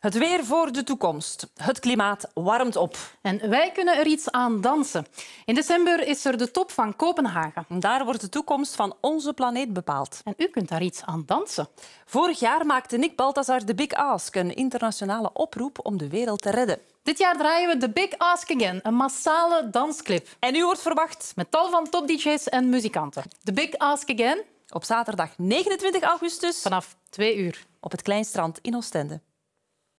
Het weer voor de toekomst. Het klimaat warmt op. En wij kunnen er iets aan dansen. In december is er de top van Kopenhagen. Daar wordt de toekomst van onze planeet bepaald. En u kunt daar iets aan dansen. Vorig jaar maakte Nick Balthazar de Big Ask, een internationale oproep om de wereld te redden. Dit jaar draaien we The Big Ask Again, een massale dansclip. En u wordt verwacht met tal van top en muzikanten. The Big Ask Again. Op zaterdag 29 augustus. Vanaf 2 uur. Op het Kleinstrand in Oostende.